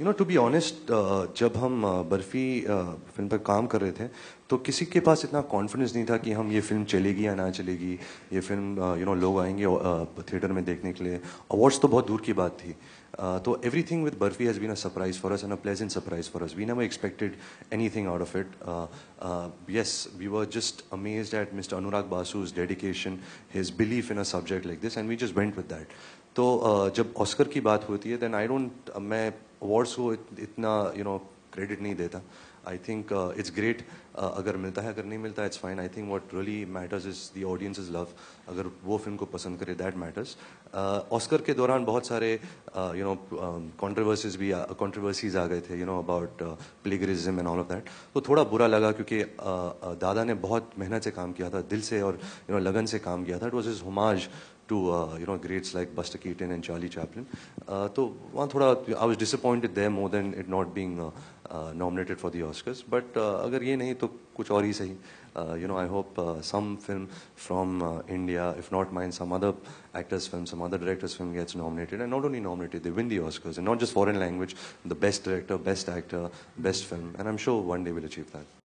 You know to be honest जब हम uh, barfi film uh, पर काम कर रहे थे तो किसी के पास इतना कॉन्फिडेंस नहीं था कि हम ये फिल्म चलेगी या ना चलेगी ये फिल्म यू नो लोग आएंगे थिएटर uh, में देखने के लिए अवार्ड्स तो बहुत दूर की बात थी Uh, so everything with Burfi has been a surprise for us and a pleasant surprise for us. We never expected anything out of it. Uh, uh, yes, we were just amazed at Mr. Anurag Basu's dedication, his belief in a subject like this, and we just went with that. तो uh, जब Oscar की बात I don't. I don't awards awards it itna you know. Credit नहीं देता I think it's great अगर मिलता है अगर नहीं मिलता है it's fine I think what really matters is the audience is love अगर वो फिल्म को पसंद करे दैट मैटर्स ऑस्कर के दौरान बहुत सारे यू नो कॉन्ट्रोवर्सीज भी कॉन्ट्रोवर्सीज आ गए थे you know about plagiarism and all of that तो थोड़ा बुरा लगा क्योंकि uh, uh, दादा ने बहुत मेहनत से काम किया था दिल से और यू नो लगन से काम किया था इट वॉज इज हुमाज to uh, you know greats like Buster Keaton and Charlie Chaplin. Uh, one, I was disappointed there more than it not being uh, uh, nominated for the Oscars. But uh, अगर ये नहीं तो Uh, you know, I hope uh, some film from uh, India, if not mine, some other actors' film, some other directors' film gets nominated, and not only nominated, they win the Oscars, and not just foreign language, the best director, best actor, best film, and I'm sure one day we'll achieve that.